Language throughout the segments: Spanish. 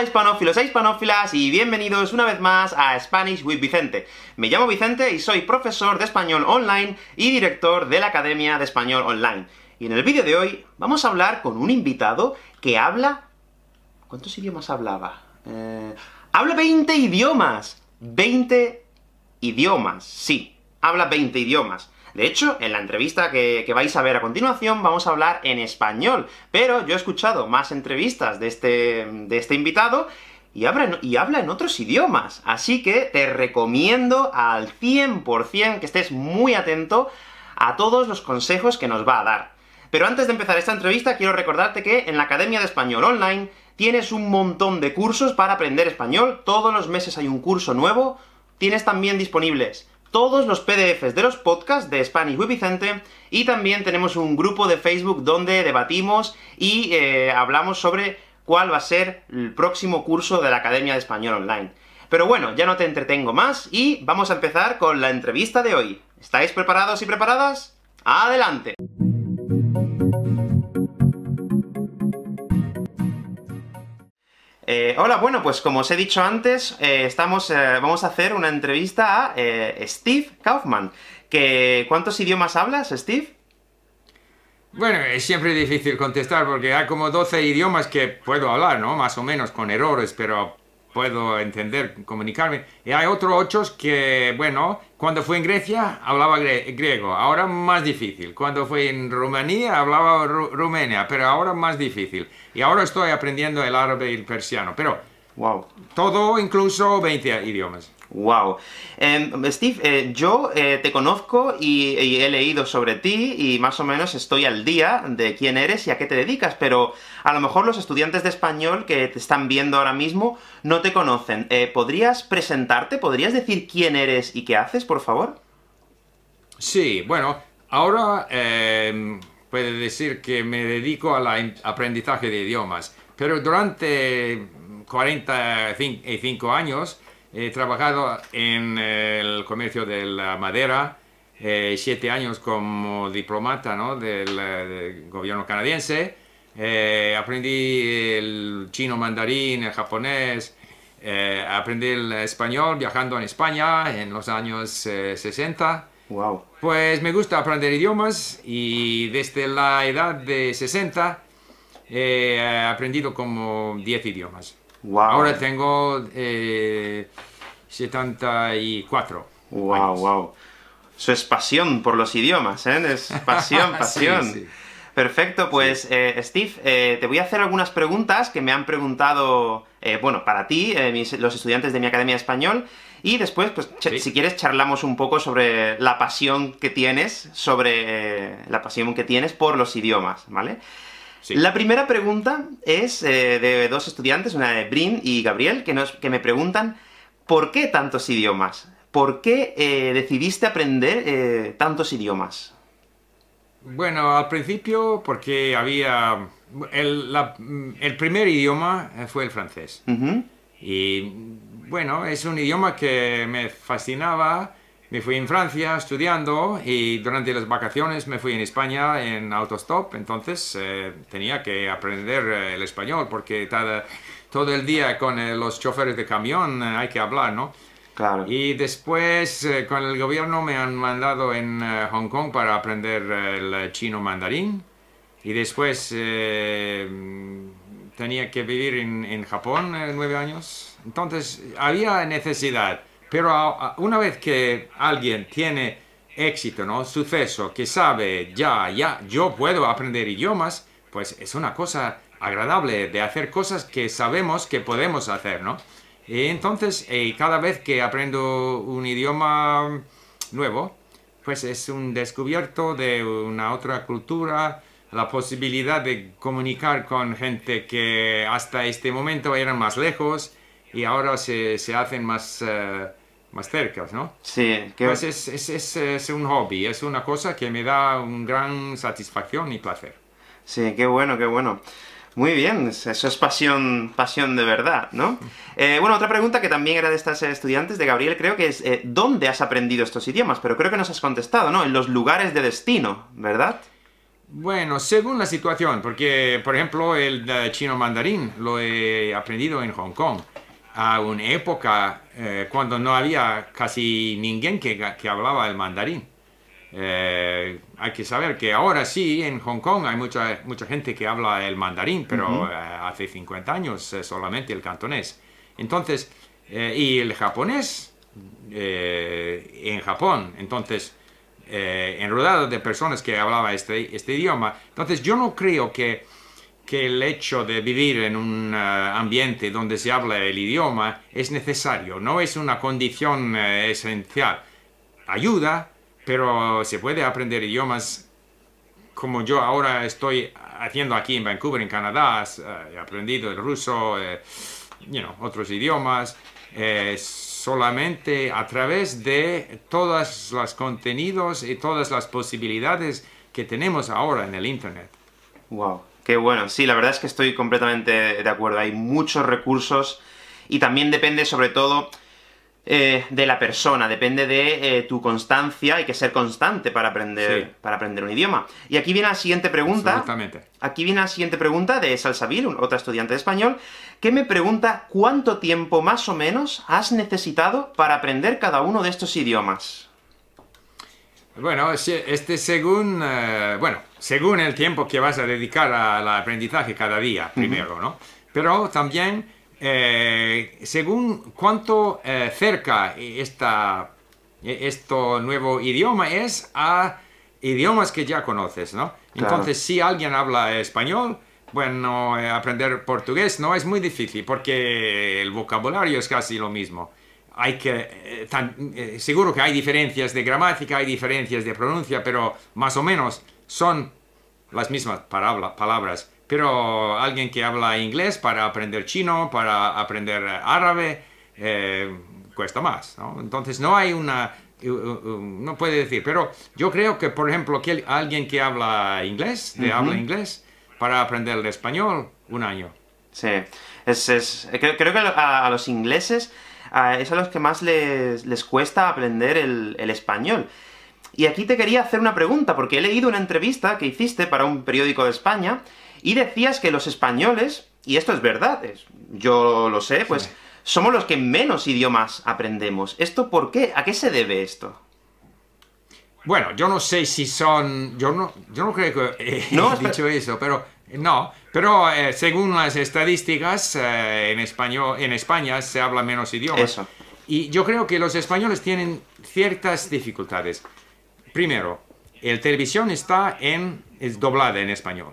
Hola hispanófilos e hispanófilas y bienvenidos una vez más a Spanish with Vicente. Me llamo Vicente y soy profesor de español online y director de la Academia de Español Online. Y en el vídeo de hoy vamos a hablar con un invitado que habla... ¿Cuántos idiomas hablaba? Eh, habla 20 idiomas. 20 idiomas, sí. Habla 20 idiomas. De hecho, en la entrevista que, vais a ver a continuación vamos a hablar en español, pero yo he escuchado más entrevistas de este, de este invitado y habla, y habla, en, otros idiomas. Así que te recomiendo al 100% que estés muy atento a todos los consejos que nos va a dar. Pero antes de empezar esta entrevista, quiero recordarte que en la Academia de Español Online tienes un montón de cursos para aprender español, todos los meses hay un curso nuevo, tienes también disponibles todos los PDFs de los podcasts de Spanish with Vicente y también tenemos un grupo de Facebook donde debatimos y eh, hablamos sobre cuál va a ser el próximo curso de la Academia de Español Online. Pero bueno, ya no te entretengo más y vamos a empezar con la entrevista de hoy. ¿Estáis preparados y preparadas? ¡Adelante! Eh, hola, bueno, pues como os he dicho antes, eh, estamos, eh, vamos a hacer una entrevista a Steve Kaufman. Que, ¿Cuántos idiomas hablas, Steve? Bueno, es siempre difícil contestar porque hay como 12 idiomas que puedo hablar, ¿no? Más o menos, con errores, pero puedo entender, comunicarme. Y hay otros ocho que, bueno, cuando fui en Grecia hablaba griego, ahora más difícil. Cuando fui en Rumanía hablaba ru rumenia, pero ahora más difícil. Y ahora estoy aprendiendo el árabe y el persiano. Pero Wow. Todo, incluso 20 idiomas. Wow. Em, Steve, eh, yo eh, te conozco y, he leído sobre ti y más o menos estoy al día de quién eres y a qué te dedicas, pero a lo mejor los estudiantes de español que te están viendo ahora mismo no te conocen. Eh, ¿Podrías presentarte? ¿Podrías decir quién eres y qué haces, por favor? Sí, bueno, ahora em, puede decir que me dedico al aprendizaje de idiomas, pero durante 45 años he trabajado en el comercio de la madera, 7 eh, siete años como diplomata eh, del, gobierno canadiense, eh, aprendí el chino mandarín, el japonés, aprendí el español viajando en España en los años 60. Wow. Pues me gusta aprender idiomas y desde la edad de 60 he aprendido como 10 idiomas. Ahora tengo 74. Wow, wow. Eso es pasión por los idiomas, ¿eh? Es pasión, pasión. Perfecto, pues eh, Steve, eh, te voy a hacer algunas preguntas que me han preguntado, eh, bueno, para ti, los estudiantes de mi Academia Español, y después, pues, si quieres, charlamos un poco sobre la pasión que tienes, sobre la pasión que tienes por los idiomas, ¿vale? La primera pregunta es eh, de dos estudiantes, una de Brin y Gabriel, que, me preguntan ¿por qué tantos idiomas? ¿Por qué eh, decidiste aprender eh, tantos idiomas? Bueno, al principio porque había... El, primer idioma fue el francés. Y bueno, es un idioma que me fascinaba me fui a Francia estudiando y durante las vacaciones me fui en España en autostop, entonces eh, tenía que aprender eh, el español porque eh, todo el día con los choferes de camión hay que hablar, ¿no? Claro. Y después con el gobierno me han mandado en Hong Kong para aprender el chino mandarín y después tenía que vivir en Japón nueve años. Entonces había necesidad pero una vez que alguien tiene éxito, ¿no? Suceso, que sabe, ya, ya, yo puedo aprender idiomas, pues es una cosa agradable de hacer cosas que sabemos que podemos hacer, ¿no? entonces, eh, cada vez que aprendo un idioma nuevo, pues es un descubierto de una otra cultura, la posibilidad de comunicar con gente que hasta este momento eran más lejos y ahora se, hacen más... Eh, más cerca, ¿no? Sí, que... pues es, es, un hobby, es una cosa que me da un gran satisfacción y placer. Sí, qué bueno, qué bueno. Muy bien, eso es pasión, pasión de verdad, ¿no? Eh, bueno, otra pregunta que también era de estas eh, estudiantes, de Gabriel, creo que es, eh, ¿dónde has aprendido estos idiomas? Pero creo que nos has contestado, ¿no? En los lugares de destino, ¿verdad? Bueno, según la situación, porque, por ejemplo, el chino mandarín lo he aprendido en Hong Kong a una época eh, cuando no había casi ningún que, que hablaba el mandarín. Eh, hay que saber que ahora sí, en Hong Kong hay mucha, mucha gente que habla el mandarín, pero eh, hace 50 años solamente el cantonés. Entonces, y el japonés en Japón. Entonces, rodado de personas que hablaba este, este idioma. Entonces, yo no creo que que el hecho de vivir en un eh, ambiente donde se habla el idioma es necesario, no es una condición eh, esencial. Ayuda, pero se puede aprender idiomas como yo ahora estoy haciendo aquí en Vancouver, en Canadá. Eh, he aprendido el ruso, otros idiomas, solamente a través de todos los contenidos y todas las posibilidades que tenemos ahora en el Internet. Wow. Qué bueno, sí, la verdad es que estoy completamente de acuerdo. Hay muchos recursos y también depende sobre todo eh, de la persona, depende de eh, tu constancia, hay que ser constante para aprender, para aprender un idioma. Y aquí viene la siguiente pregunta. Exactamente. Aquí viene la siguiente pregunta de Salsabil, otra estudiante de español, que me pregunta cuánto tiempo más o menos has necesitado para aprender cada uno de estos idiomas. Bueno, este eh, según, el tiempo que vas a dedicar al aprendizaje cada día, primero, ¿no? Pero también eh, según cuánto eh, cerca este nuevo idioma es a idiomas que ya conoces, ¿no? Entonces, si alguien habla español, bueno, aprender portugués no es muy difícil porque el vocabulario es casi lo mismo hay que, eh, eh, seguro que hay diferencias de gramática, hay diferencias de pronuncia, pero más o menos son las mismas palabras. Pero alguien que habla inglés para aprender chino, para aprender árabe, eh, cuesta más. Entonces no hay una... No puede decir, pero yo creo que, por ejemplo, alguien que habla inglés, de habla inglés, para aprender el español, un año. Sí, es, creo, que a los ingleses es a los que más les, cuesta aprender el, español. Y aquí te quería hacer una pregunta, porque he leído una entrevista que hiciste para un periódico de España, y decías que los españoles, y esto es verdad, yo lo sé, pues somos los que menos idiomas aprendemos. ¿Esto por qué? ¿A qué se debe esto? Bueno, yo no sé si son, yo no, yo creo que he no, dicho eso, pero no, pero eh, según las estadísticas, eh, en, español, en España se habla menos idiomas. Y yo creo que los españoles tienen ciertas dificultades. Primero, el televisión está en, doblada en español.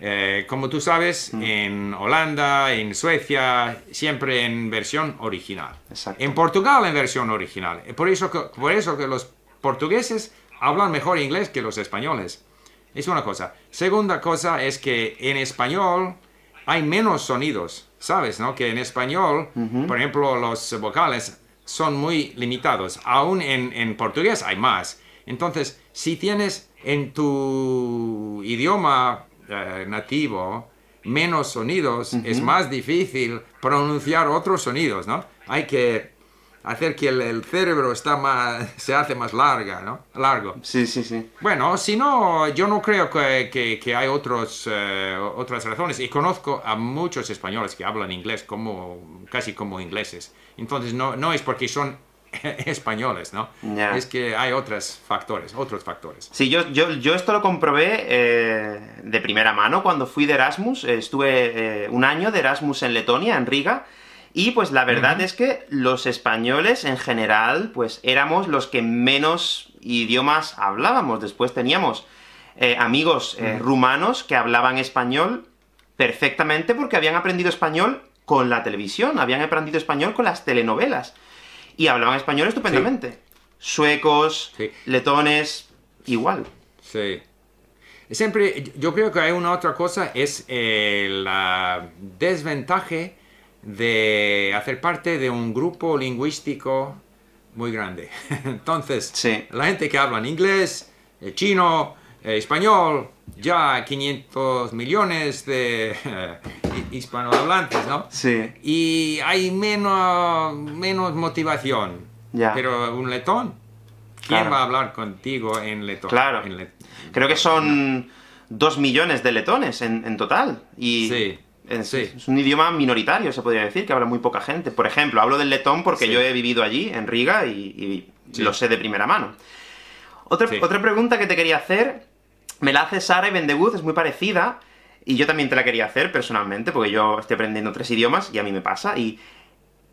Eh, como tú sabes, mm. en Holanda, en Suecia, siempre en versión original. En Portugal en versión original. Por eso por eso que los portugueses hablan mejor inglés que los españoles. Es una cosa. Segunda cosa es que en español hay menos sonidos, ¿sabes? No? Que en español, por ejemplo, los vocales son muy limitados. Aún en, portugués hay más. Entonces, si tienes en tu idioma eh, nativo menos sonidos, es más difícil pronunciar otros sonidos, ¿no? Hay que hacer que el, cerebro está se hace más larga, ¿no? Largo. Sí, sí, sí. Bueno, si no, yo no creo que, que, hay otros, eh, otras razones. Y conozco a muchos españoles que hablan inglés como, casi como ingleses. Entonces, no, no es porque son españoles, ¿no? Es que hay otros factores, otros factores. Sí, yo, yo, yo esto lo comprobé eh, de primera mano cuando fui de Erasmus. estuve eh, un año de Erasmus en Letonia, en Riga, y pues la verdad es que los españoles en general, pues éramos los que menos idiomas hablábamos. Después teníamos eh, amigos eh, rumanos que hablaban español perfectamente porque habían aprendido español con la televisión, habían aprendido español con las telenovelas. Y hablaban español estupendamente. Suecos, letones, igual. Sí. Siempre, yo creo que hay una otra cosa, es el eh, desventaje de hacer parte de un grupo lingüístico muy grande. Entonces, la gente que habla en inglés, eh, chino, eh, español, ya 500 millones de hispanohablantes, ¿no? Sí. Y hay menos, menos motivación. Pero un letón, ¿quién va a hablar contigo en letón? Claro. Creo que son 2 millones de letones en, total. Y sí. Es, un idioma minoritario, se podría decir, que habla muy poca gente. Por ejemplo, hablo del letón porque yo he vivido allí, en Riga, y, lo sé de primera mano. Otra, otra pregunta que te quería hacer, me la hace Sara y es muy parecida, y yo también te la quería hacer personalmente, porque yo estoy aprendiendo tres idiomas y a mí me pasa. Y,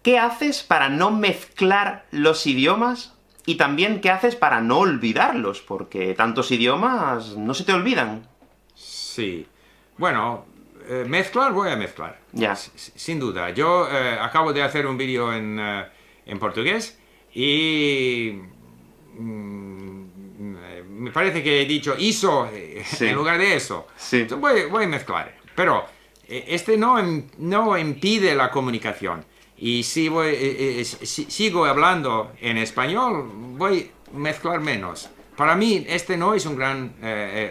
¿qué haces para no mezclar los idiomas? Y también, ¿qué haces para no olvidarlos? Porque tantos idiomas no se te olvidan. Sí. Bueno, eh, mezclar, voy a mezclar. sin duda. Yo eh, acabo de hacer un vídeo en, eh, portugués y. Mm, me parece que he dicho ISO en lugar de eso. Voy, a mezclar. Pero este no, em, no impide la comunicación. Y si, voy, sigo hablando en español, voy a mezclar menos. Para mí, este no es un gran,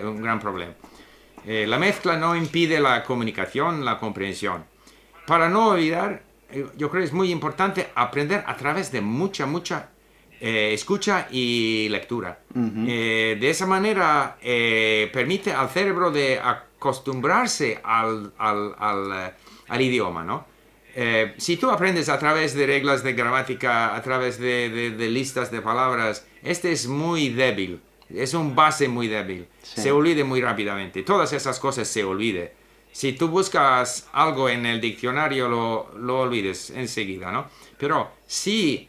un gran problema. Eh, la mezcla no impide la comunicación, la comprensión. Para no olvidar, eh, yo creo que es muy importante aprender a través de mucha, mucha eh, escucha y lectura. de esa manera permite al cerebro de acostumbrarse al, idioma, si tú aprendes a través de reglas de gramática, a través de listas de palabras, este es muy débil es un base muy débil, se olvide muy rápidamente, todas esas cosas se olvide. Si tú buscas algo en el diccionario, lo, lo olvides enseguida, ¿no? Pero si,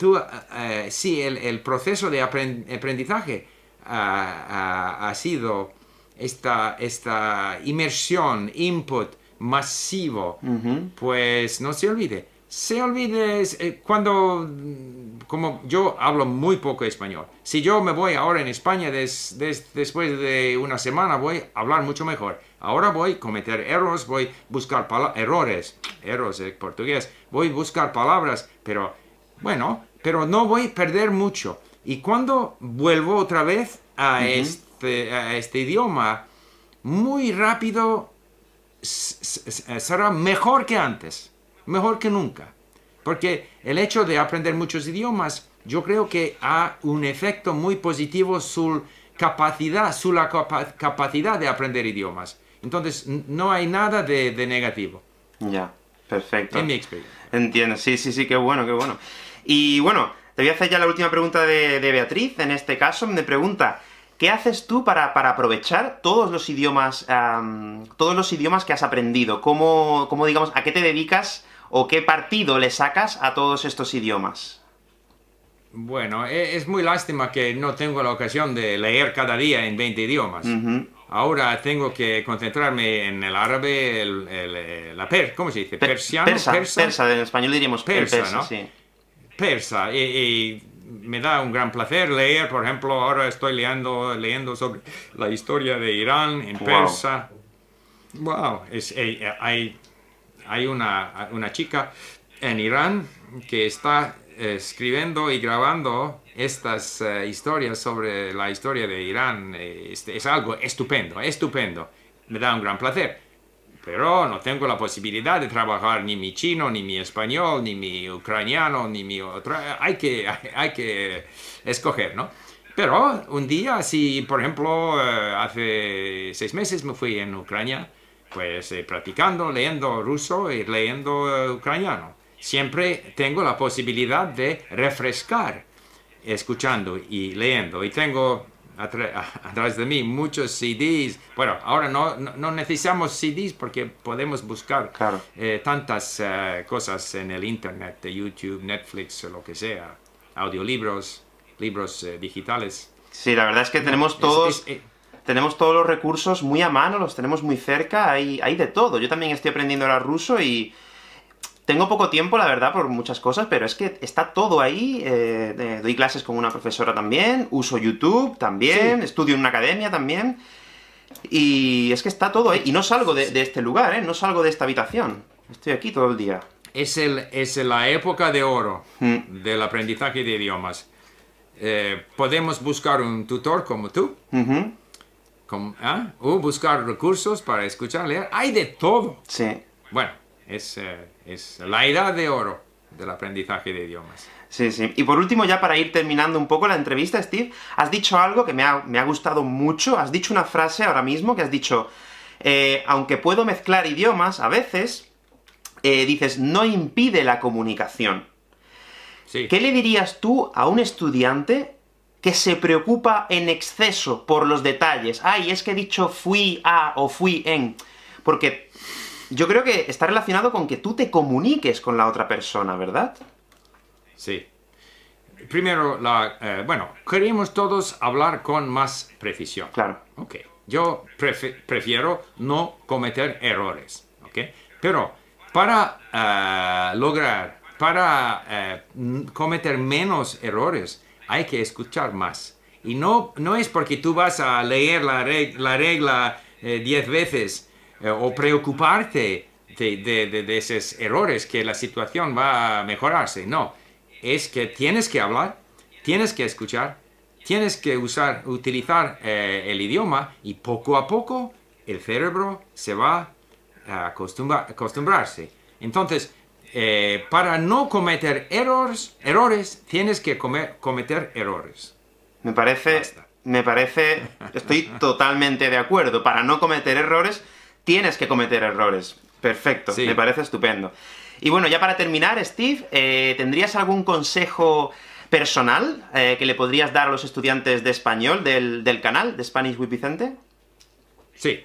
eh, eh, si el, proceso de aprendizaje ah, ah, ha, sido esta, esta inmersión, input masivo, pues no se olvide se olvide eh, cuando, mm, como yo hablo muy poco español, si yo me voy ahora en España después de una semana voy a hablar mucho mejor. Ahora voy a cometer errores, voy a buscar errores, errores en portugués, voy a buscar palabras, pero bueno, pero no voy a perder mucho. Y cuando vuelvo otra vez a, este, a este idioma, muy rápido será mejor que antes mejor que nunca. Porque el hecho de aprender muchos idiomas, yo creo que ha un efecto muy positivo su capacidad, su la capacidad de aprender idiomas. Entonces, no hay nada de, negativo. Ya, perfecto. En mi experiencia. Entiendo, sí, sí, sí, qué bueno, qué bueno. Y bueno, te voy a hacer ya la última pregunta de, Beatriz, en este caso, me pregunta, ¿Qué haces tú para, aprovechar todos los idiomas, todos los idiomas que has aprendido? ¿Cómo, ¿Cómo, digamos, a qué te dedicas o qué partido le sacas a todos estos idiomas? Bueno, e, es muy lástima que no tengo la ocasión de leer cada día en 20 idiomas. Ahora tengo que concentrarme en el árabe, el, eh, la per, ¿cómo se dice? persa, persa, en español diríamos persa, ¿no? Sí. Persa, y, me da un gran placer leer, por ejemplo, ahora estoy leyendo, leyendo sobre la historia de Irán en persa. Wow, es, eh, hay hay una, una chica en Irán que está eh, escribiendo y grabando estas eh, historias sobre la historia de Irán. Este, es algo estupendo, estupendo. Me da un gran placer. Pero no tengo la posibilidad de trabajar ni mi chino, ni mi español, ni mi ucraniano, ni mi otro. Hay que, hay, que escoger, ¿no? Pero un día, si por ejemplo, eh, hace seis meses me fui en Ucrania, pues eh, practicando, leyendo ruso y leyendo eh, ucraniano. Siempre tengo la posibilidad de refrescar escuchando y leyendo. Y tengo atrás de mí muchos CDs. Bueno, ahora no, no, necesitamos CDs porque podemos buscar eh, tantas cosas en el Internet, de YouTube, Netflix, lo que sea, audiolibros, libros digitales. Sí, la verdad es que tenemos todos tenemos todos los recursos muy a mano, los tenemos muy cerca, hay, hay de todo. Yo también estoy aprendiendo ahora ruso y tengo poco tiempo, la verdad, por muchas cosas, pero es que está todo ahí. Eh, doy clases con una profesora también, uso YouTube también, estudio en una academia también. Y es que está todo ahí. Y no salgo de, este lugar, ¿eh? No salgo de esta habitación. Estoy aquí todo el día. Es, el, es la época de oro mm. del aprendizaje de idiomas. Eh, podemos buscar un tutor como tú. O ¿ah? uh, buscar recursos para escuchar, leer. Hay de todo. Sí. Bueno, eh, es, la edad de oro del aprendizaje de idiomas. Sí, sí. Y por último, ya para ir terminando un poco la entrevista, Steve, has dicho algo que me ha, gustado mucho. Has dicho una frase ahora mismo que has dicho, eh, aunque puedo mezclar idiomas a veces, eh, dices, no impide la comunicación. Sí. ¿Qué le dirías tú a un estudiante que se preocupa en exceso por los detalles. Ay, es que he dicho fui a o fui en. Porque yo creo que está relacionado con que tú te comuniques con la otra persona, ¿verdad? Sí. Primero, la, eh, bueno, queremos todos hablar con más precisión. Claro. Ok. Yo prefiero no cometer errores. Ok. Pero para eh, lograr, para eh, cometer menos errores, hay que escuchar más. Y no, no es porque tú vas a leer la regla, la eh, diez veces eh, o preocuparte de, esos errores que la situación va a mejorarse. No, es que tienes que hablar, tienes que escuchar, tienes que usar, utilizar eh, el idioma y poco a poco el cerebro se va a acostumbrarse. Entonces, eh, para no cometer errores, errores tienes que cometer errores. Me parece, me parece, estoy totalmente de acuerdo. Para no cometer errores, tienes que cometer errores. Perfecto, me parece estupendo. Y bueno, ya para terminar, Steve, eh, ¿tendrías algún consejo personal eh, que le podrías dar a los estudiantes de español del, canal, de Spanish with Vicente? Sí.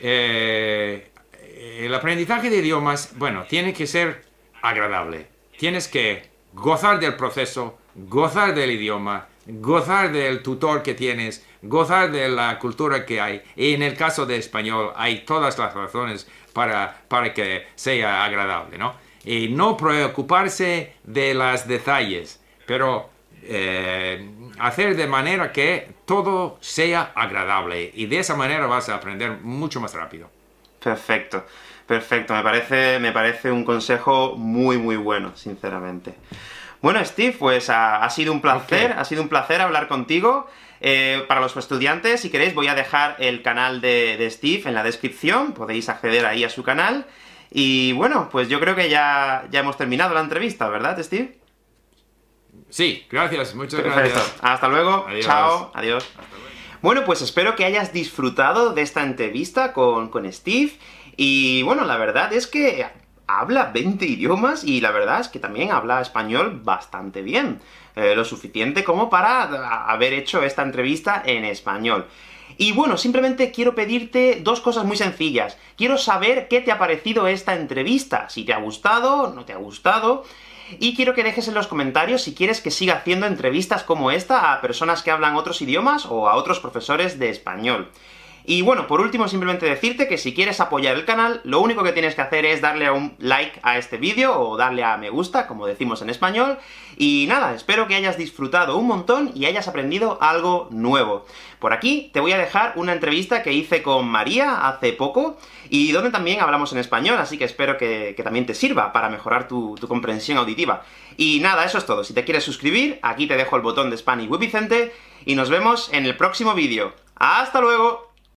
el aprendizaje de idiomas, bueno, tiene que ser agradable. Tienes que gozar del proceso, gozar del idioma, gozar del tutor que tienes, gozar de la cultura que hay. Y en el caso de español hay todas las razones para, para que sea agradable, ¿no? Y no preocuparse de los detalles, pero eh, hacer de manera que todo sea agradable. Y de esa manera vas a aprender mucho más rápido. Perfecto. Perfecto, me parece, me parece un consejo muy, muy bueno, sinceramente. Bueno, Steve, pues ha, sido un placer, ha sido un placer hablar contigo. Eh, para los estudiantes, si queréis, voy a dejar el canal de, Steve en la descripción, podéis acceder ahí a su canal. Y bueno, pues yo creo que ya, ya hemos terminado la entrevista, ¿verdad, Steve? Sí, gracias, muchas gracias. Hasta luego, adiós. chao, adiós. Bueno, pues espero que hayas disfrutado de esta entrevista con, con Steve y bueno, la verdad es que habla 20 idiomas y la verdad es que también habla español bastante bien. Eh, lo suficiente como para ah, haber hecho esta entrevista en español. Y bueno, simplemente quiero pedirte dos cosas muy sencillas. Quiero saber qué te ha parecido esta entrevista, si te ha gustado, no te ha gustado, y quiero que dejes en los comentarios si quieres que siga haciendo entrevistas como esta a personas que hablan otros idiomas o a otros profesores de español. Y bueno, por último simplemente decirte que si quieres apoyar el canal, lo único que tienes que hacer es darle a un like a este vídeo, o darle a me gusta, como decimos en español, y nada, espero que hayas disfrutado un montón y hayas aprendido algo nuevo. Por aquí te voy a dejar una entrevista que hice con María hace poco, y donde también hablamos en español, así que espero que, también te sirva para mejorar tu, tu comprensión auditiva. Y nada, eso es todo. Si te quieres suscribir, aquí te dejo el botón de Spanish Web Vicente, y nos vemos en el próximo vídeo. ¡Hasta luego!